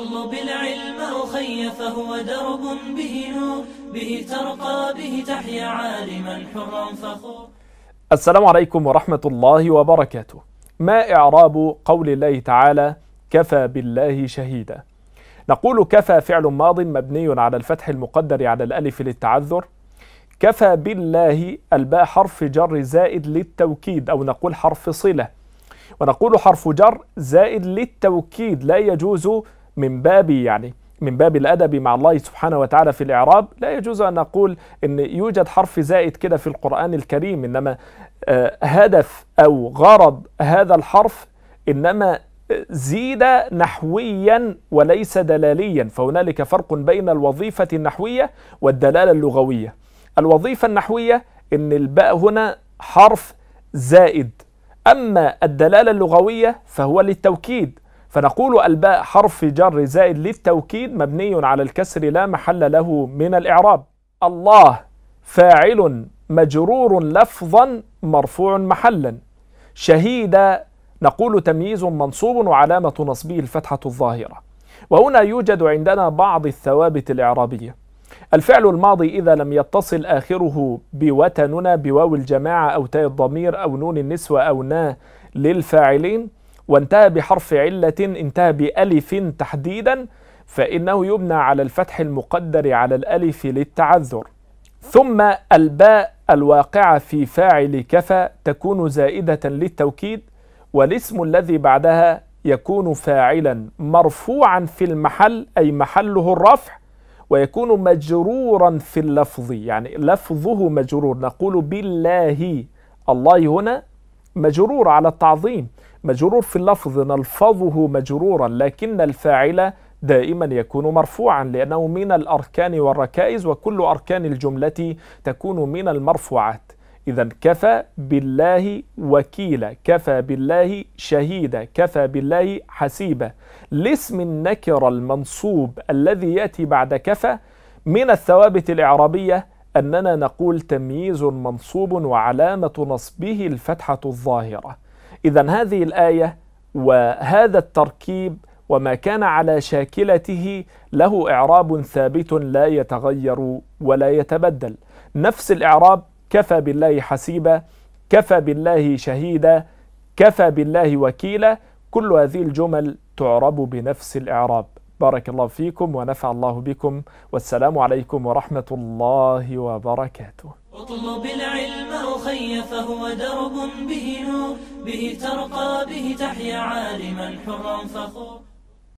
اطلب العلم أخي فهو درب به نور به ترقى به تحيا عالما حرا فخور السلام عليكم ورحمة الله وبركاته ما إعراب قول الله تعالى كفى بالله شهيدا نقول كفى فعل ماض مبني على الفتح المقدر على الألف للتعذر كفى بالله الباء حرف جر زائد للتوكيد أو نقول حرف صلة ونقول حرف جر زائد للتوكيد لا يجوز من باب يعني من باب الأدب مع الله سبحانه وتعالى في الإعراب لا يجوز أن نقول أن يوجد حرف زائد كده في القرآن الكريم إنما آه، هدف أو غرض هذا الحرف إنما آه، زيد نحويا وليس دلاليا فهنالك فرق بين الوظيفة النحوية والدلالة اللغوية الوظيفة النحوية أن الباء هنا حرف زائد أما الدلالة اللغوية فهو للتوكيد فنقول الباء حرف جر زائد للتوكيد مبني على الكسر لا محل له من الإعراب الله فاعل مجرور لفظا مرفوع محلا شهيد نقول تمييز منصوب وعلامة نصبه الفتحة الظاهرة وهنا يوجد عندنا بعض الثوابت الإعرابية الفعل الماضي إذا لم يتصل آخره بوتننا بواو الجماعة أو تاء الضمير أو نون النسوة أو نا للفاعلين وانتهى بحرف علة انتهى بألف تحديدا فإنه يبنى على الفتح المقدر على الألف للتعذر ثم الباء الواقعة في فاعل كفى تكون زائدة للتوكيد والاسم الذي بعدها يكون فاعلا مرفوعا في المحل أي محله الرفع ويكون مجرورا في اللفظ يعني لفظه مجرور نقول بالله الله هنا مجرور على التعظيم مجرور في اللفظ نلفظه مجرورا لكن الفاعل دائما يكون مرفوعا لأنه من الأركان والركائز وكل أركان الجملة تكون من المرفوعات إذا كفى بالله وكيلا كفى بالله شهيدا كفى بالله حسيبا لاسم النكر المنصوب الذي يأتي بعد كفى من الثوابت الإعرابية أننا نقول تمييز منصوب وعلامة نصبه الفتحة الظاهرة إذا هذه الآية وهذا التركيب وما كان على شاكلته له إعراب ثابت لا يتغير ولا يتبدل نفس الإعراب كفى بالله حسيبا كفى بالله شهيدا كفى بالله وكيلا كل هذه الجمل تعرب بنفس الإعراب بارك الله فيكم ونفع الله بكم والسلام عليكم ورحمة الله وبركاته الرقي فهو درب به نور به ترقى به تحيا عالما حرا فخور